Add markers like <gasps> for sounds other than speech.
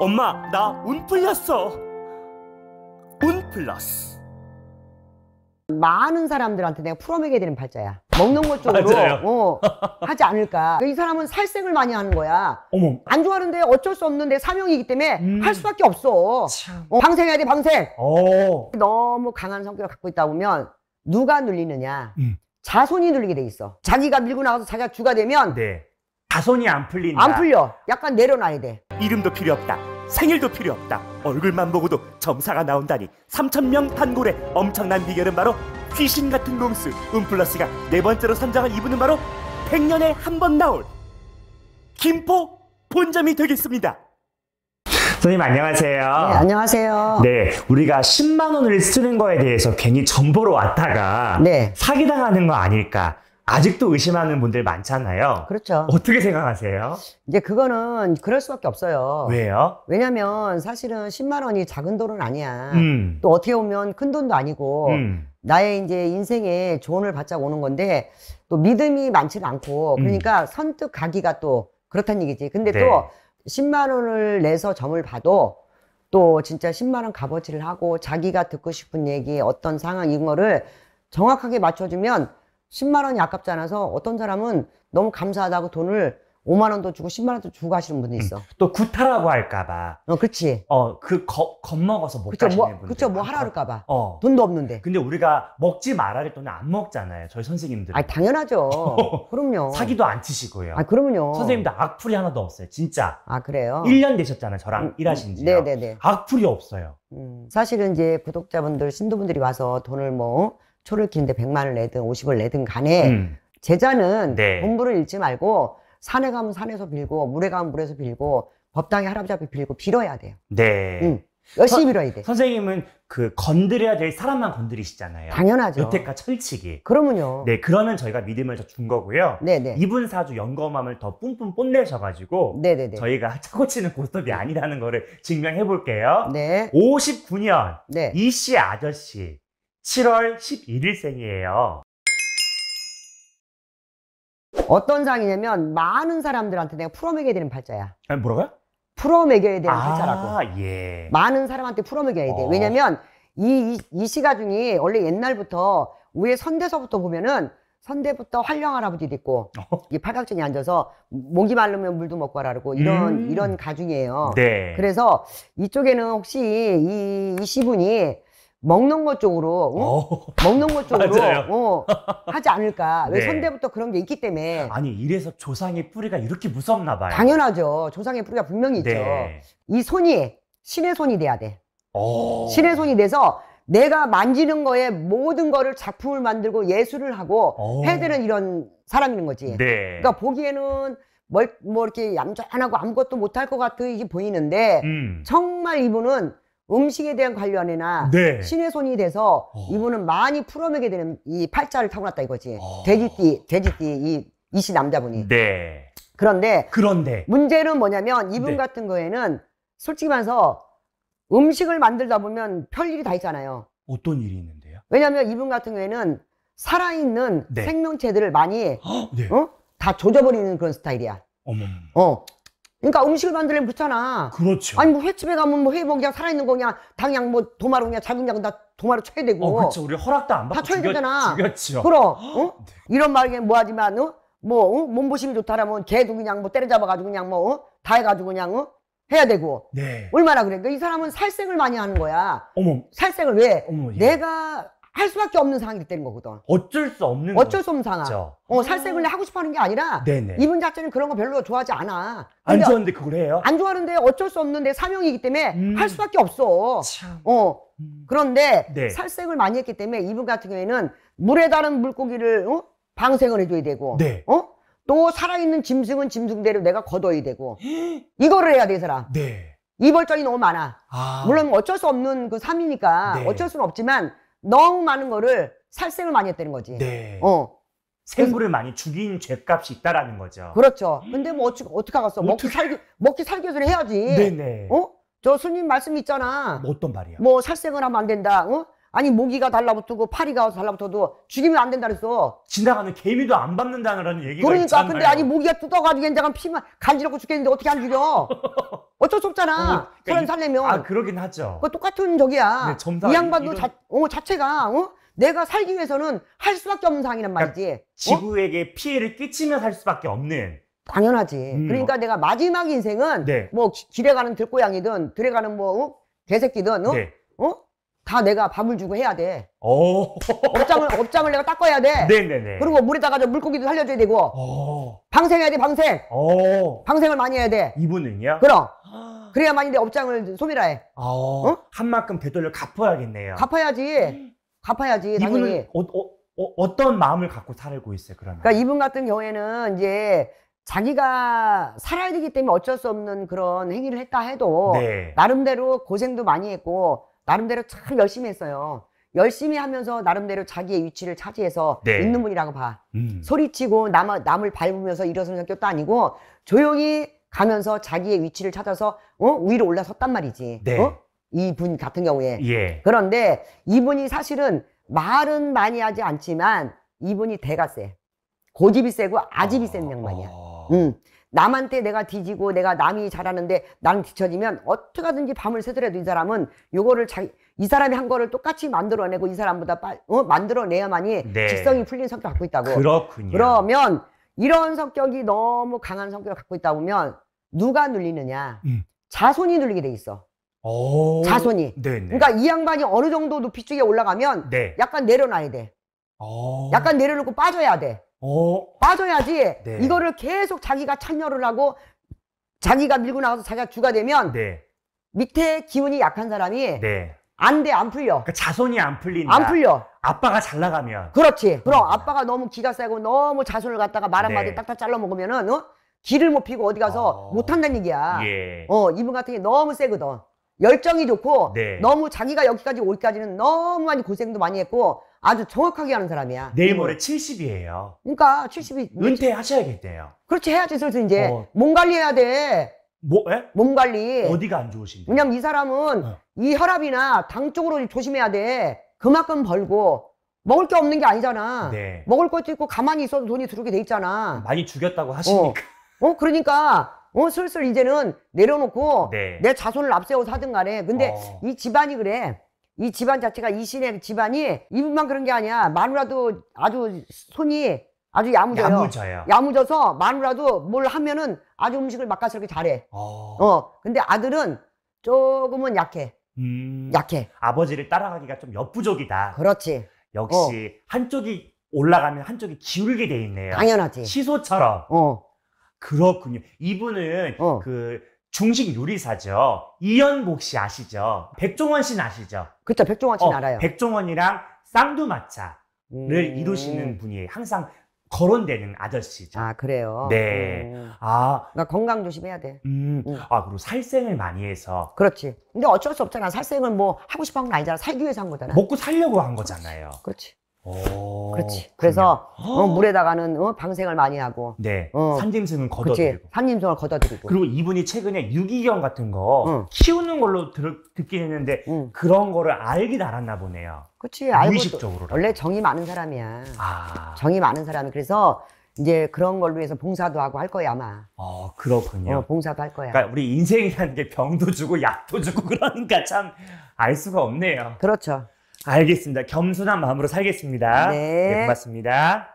엄마 나 운 풀렸어 운 플러스 많은 사람들한테 내가 풀어매게 되는 팔자야 먹는 것 쪽으로 어, 하지 않을까 그러니까 이 사람은 살생을 많이 하는 거야 어머. 안 좋아하는데 어쩔 수 없는 내 사명이기 때문에 음. 할 수밖에 없어 참. 어, 방생해야 돼 방생 오. 어. 너무 강한 성격을 갖고 있다 보면 누가 눌리느냐 음. 자손이 눌리게 돼 있어 자기가 밀고 나가서 자기가 주가 되면 네. 자손이 안 풀린다. 안 풀려. 약간 내려놔야 돼. 이름도 필요 없다. 생일도 필요 없다. 얼굴만 보고도 점사가 나온다니 3천명 단골의 엄청난 비결은 바로 귀신 같은 놈수 음플러스가 네 번째로 선장한 이분은 바로 100년에 한 번 나올 김포 본점이 되겠습니다. 선생님 안녕하세요. 네, 안녕하세요. 네, 우리가 10만 원을 쓰는 거에 대해서 괜히 정보로 왔다가 네. 사기당하는 거 아닐까 아직도 의심하는 분들 많잖아요. 그렇죠. 어떻게 생각하세요? 이제 그거는 그럴 수밖에 없어요. 왜요? 왜냐면 사실은 10만 원이 작은 돈은 아니야. 음. 또 어떻게 보면 큰 돈도 아니고 음. 나의 이제 인생에 조언을 받자 오는 건데 또 믿음이 많지가 않고 음. 그러니까 음. 선뜻 가기가 또 그렇단 얘기지. 근데 네. 또 10만 원을 내서 점을 봐도 또 진짜 10만 원 값어치를 하고 자기가 듣고 싶은 얘기 어떤 상황 이거를 정확하게 맞춰주면 10만 원이 아깝지 않아서 어떤 사람은 너무 감사하다고 돈을 5만 원도 주고 10만 원도 주고 가시는 분도 있어. 음. 또 구타라고 할까봐. 어, 그렇지. 어, 그 겁, 겁먹어서 못 그쵸, 뭐, 가시는 뭐, 분들. 그쵸, 뭐 하라 아, 그럴까봐. 어. 돈도 없는데. 근데 우리가 먹지 말아야 될 돈은 안 먹잖아요. 저희 선생님들. 아, 당연하죠. <laughs> 그럼요. 사기도 안 치시고요. 아, 그럼요. 선생님들 악플이 하나도 없어요. 진짜. 아, 그래요? 1년 되셨잖아요. 저랑 음, 음 일하신 지. 네네네. 악플이 없어요. 음, 사실은 이제 구독자분들, 신도분들이 와서 돈을 뭐, 초를 키는데 100만 원 내든 50을 내든 간에 음. 제자는 네. 본부를 잃지 말고 산에 가면 산에서 빌고 물에 가면 물에서 빌고 법당에 할아버지 앞에 빌고 빌어야 돼요. 네. 응. 음. 열심히 서, 빌어야 돼. 선생님은 그 건드려야 될 사람만 건드리시잖아요. 당연하죠. 여태까 철칙이. 그러면요. 네, 그러면 저희가 믿음을 더 준 거고요. 네네. 네. 이분 사주 영검함을 더 뿜뿜 뽐내셔가지고 네네네. 네, 네. 저희가 <laughs> 차고 치는 고스톱이 아니라는 거를 증명해 볼게요. 네. 59년 네. 이씨 아저씨 7월 11일생이에요. 어떤 상이냐면 많은 사람들한테 내가 풀어매여야 되는 팔자야. 아니, 뭐라고요? 풀어매겨야 되는 아, 팔자라고. 아 예. 많은 사람한테 풀어매겨야 돼. 어. 왜냐면 이, 이, 이 시가중이 원래 옛날부터 위에 선대서부터 보면은 선대부터 활령 할아버지도 있고 어? 이 팔각정에 앉아서 목이 마르면 물도 먹고 하라고 이런 음. 이런 가중이에요. 네. 그래서 이쪽에는 혹시 이, 이 시분이 먹는 것 쪽으로 응? 어. 먹는 것 쪽으로 어, 하지 않을까 왜 네. 선대부터 그런 게 있기 때문에 아니 이래서 조상의 뿌리가 이렇게 무섭나 봐요 당연하죠 조상의 뿌리가 분명히 있죠 네. 이 손이 신의 손이 돼야 돼 오. 어. 신의 손이 돼서 내가 만지는 거에 모든 거를 작품을 만들고 예술을 하고 오. 어. 해되는 이런 사람인 거지 네. 그러니까 보기에는 뭘, 뭐 이렇게 얌전하고 아무것도 못할 것 같아 이게 보이는데 음. 정말 이분은 음식에 대한 관련이나 네. 신의 손이 돼서 어. 이분은 많이 풀어내게 되는 이 팔자를 타고났다 이거지. 어. 돼지띠, 돼지띠 이 이씨 남자분이. 네. 그런데 그런데 문제는 뭐냐면 이분 네. 같은 거에는 솔직히 말해서 음식을 만들다 보면 별일이 다 있잖아요. 어떤 일이 있는데요? 왜냐하면 이분 같은 경우에는 살아있는 네. 생명체들을 많이 네. 어? 다 조져버리는 그런 스타일이야. 어머. 어. 그러니까 음식을 만들면 그렇잖아. 그렇죠. 아니 뭐 횟집에 가면 뭐 회뭐 이냥 살아있는 거 그냥 당양 뭐 도마로 그냥 작은 작은 다 도마로 쳐야 되고. 어, 그렇죠. 우리 허락도 안 받고 다 쳐야 죽였, 되잖아. 죽였죠. 그럼 <gasps> 어? 네. 이런 말에 뭐하지만 어? 뭐 어? 몸보신이 좋다라면 개도 그냥 뭐 때려잡아가지고 그냥 뭐 어? 다 해가지고 그냥 어? 해야 되고. 네. 얼마나 그래? 그러니까 이 사람은 살생을 많이 하는 거야. 어머. 살생을 왜? 어머, 예. 내가 할 수밖에 없는 상황이 되는 거거든. 어쩔 수 없는 어쩔 수 없는 상황. 그렇죠. 어, 살색을 내 하고 싶어 하는 게 아니라 네네. 이분 자체는 그런 거 별로 좋아하지 않아. 안 좋아하는데 그걸 해요? 안 좋아하는데 어쩔 수 없는 내 사명이기 때문에 음. 할 수밖에 없어. 참. 어. 음. 그런데 네. 살색을 많이 했기 때문에 이분 같은 경우에는 물에 다른 물고기를 어? 방생을 해줘야 되고 네. 어? 또 살아있는 짐승은 짐승대로 내가 거둬야 되고 <gasps> 이거를 해야 돼 사람. 네. 이벌적이 너무 많아. 아. 물론 어쩔 수 없는 그 삶이니까 네. 어쩔 수는 없지만 너무 많은 거를 살생을 많이 했다는 거지. 네. 어. 생물을 많이 죽인 죗값이 있다라는 거죠. 그렇죠. 근데 뭐 어찌 어떻게 하겠어? 먹기 살기 먹기 살기 소리 해야지. 네네. 어? 저 스님 말씀 있잖아. 뭐 어떤 말이야? 뭐 살생을 하면 안 된다. 어? 아니 모기가 달라붙고 파리가 달라붙어도 죽이면 안 된다 그랬어. 지나가는 개미도 안 밟는다는 얘기가 그러니까 있잖아요. 근데 아니 모기가 뜯어가지고 인제가 피만 간지럽고 죽겠는데 어떻게 안 죽여? <laughs> 어쩔 수 없잖아. 어, 그러니까 사람 살려면. 아 그러긴 하죠. 그 똑같은 저기야. 네, 이 양반도 이런... 자, 어, 자체가 어? 내가 살기 위해서는 할 수밖에 없는 상황이란 그러니까 말이지. 그러니까 지구에게 어? 피해를 끼치며 살 수밖에 없는. 당연하지. 음. 그러니까 내가 마지막 인생은 네. 뭐 길에 가는 들고양이든 들에 가는 뭐 어? 개새끼든 어? 네. 어? 다 내가 밥을 주고 해야 돼. 오. 업장을 <laughs> 업장을 내가 닦아야 돼. 네네네. 그리고 물에다가 물고기도 살려줘야 되고. 오. 방생해야 돼 방생. 오. 방생을 많이 해야 돼. 이분은요? 그럼. <gasps> 그래야만 이제 업장을 소비라 해. 아, 어. 한 만큼 되돌려 갚아야겠네요. 갚아야지. 갚아야지. 이분은 당연히. 어, 어, 어, 떤 마음을 갖고 살고 있어요 그러면? 그러니까 이분 같은 경우에는 이제 자기가 살아야 되기 때문에 어쩔 수 없는 그런 행위를 했다 해도 네. 나름대로 고생도 많이 했고 나름대로 참 열심히 했어요. 열심히 하면서 나름대로 자기의 위치를 차지해서 네. 있는 분이라고 봐. 음. 소리치고 남, 남을 밟으면서 일어서는 성도 아니고 조용히 가면서 자기의 위치를 찾아서 어? 위로 올라섰단 말이지. 네. 어? 이분 같은 경우에. 예. 그런데 이분이 사실은 말은 많이 하지 않지만 이분이 대가 세. 고집이 세고 아집이 센 양반이야. 아. 음. 음. 남한테 내가 뒤지고 내가 남이 잘하는데 나는 뒤처지면 어떻게 하든지 밤을 새더라도 이 사람은 요거를 자기 이 사람이 한 거를 똑같이 만들어내고 이 사람보다 빨 어? 만들어내야만이 네. 직성이 풀린 성격 갖고 있다고. 그렇군요. 그러면 이런 성격이 너무 강한 성격을 갖고 있다 보면 누가 눌리느냐? 음. 자손이 눌리게 돼 있어. 오. 자손이. 네네. 그러니까 이 양반이 어느 정도 높이 쪽에 올라가면 네. 약간 내려놔야 돼. 오. 약간 내려놓고 빠져야 돼. 오. 어? 빠져야지 네. 이거를 계속 자기가 참여를 하고 자기가 밀고 나가서 자기가 주가 되면 네. 밑에 기운이 약한 사람이 네. 안 돼, 안 풀려. 그러니까 자손이 안 풀린다. 안 풀려. 아빠가 잘 나가면. 그렇지. 그럼 음. 아빠가 너무 기가 세고 너무 자손을 갖다가 말 한마디 네. 딱딱 잘라 먹으면은 어? 기를 못 피고 어디 가서 어. 못 한다는 얘기야. 예. 어, 이분 같은 게 너무 세거든. 열정이 좋고 네. 너무 자기가 여기까지 올까지는 너무 많이 고생도 많이 했고 아주 정확하게 하는 사람이야. 내일 음. 모레 70이에요. 그러니까 70이 뭐 은퇴하셔야겠대요. 그렇지 해야지 슬슬 이제 어. 몸 관리해야 돼. 뭐, 에몸 예? 관리. 어디가 안 좋으신데? 왜냐면 이 사람은 어. 이 혈압이나 당 쪽으로 조심해야 돼. 그만큼 벌고 먹을 게 없는 게 아니잖아. 네. 먹을 것도 있고 가만히 있어도 돈이 들어오게 돼 있잖아. 많이 죽였다고 하시니까. 어, 어? 그러니까 어 슬슬 이제는 내려놓고 네. 내 자손을 앞세워서 하든 간에 근데 어. 이 집안이 그래. 이 집안 자체가 이 신의 집안이 이분만 그런 게 아니야. 마누라도 아주 손이 아주 야무져요. 야무져요. 야무져서 마누라도 뭘 하면은 아주 음식을 맛깔스럽게 잘해. 어. 어. 근데 아들은 조금은 약해. 음... 약해. 아버지를 따라가기가 좀 역부족이다. 그렇지. 역시 어. 한쪽이 올라가면 한쪽이 기울게 돼 있네요. 당연하지. 시소처럼. 어. 그렇군요. 이분은 어. 그 중식 요리사죠. 이연복 씨 아시죠? 백종원 씨는 아시죠? 그쵸, 백종원 씨는 어, 알아요. 백종원이랑 쌍두마차를 음. 이루시는 분이 항상 거론되는 아저씨죠. 아, 그래요? 네. 음. 아. 나 그러니까 건강 조심해야 돼. 음. 음. 아, 그리고 살생을 많이 해서. 그렇지. 근데 어쩔 수 없잖아. 살생을 뭐 하고 싶어 한건 아니잖아. 살기 위해서 한 거잖아. 먹고 살려고 한 거잖아요. 그렇지. 어, 그렇지. 그래서 어, 물에다가는 어, 방생을 많이 하고. 네. 어. 산짐승은 걷어들이고. 산림성을 걷어들이고. 그리고 이분이 최근에 유기견 같은 거 응. 키우는 걸로 들, 듣긴 했는데 응. 그런 거를 알긴 알았나 보네요. 그렇지. 의식적으로 원래 정이 많은 사람이야. 아, 정이 많은 사람이 그래서 이제 그런 걸로 해서 봉사도 하고 할 거야 아마. 어, 그렇군요. 어, 봉사도 할 거야. 그러니까 우리 인생이라는 게 병도 주고 약도 주고 <laughs> 그러니까 참 알 수가 없네요. 그렇죠. 알겠습니다. 겸손한 마음으로 살겠습니다. 네. 네 고맙습니다.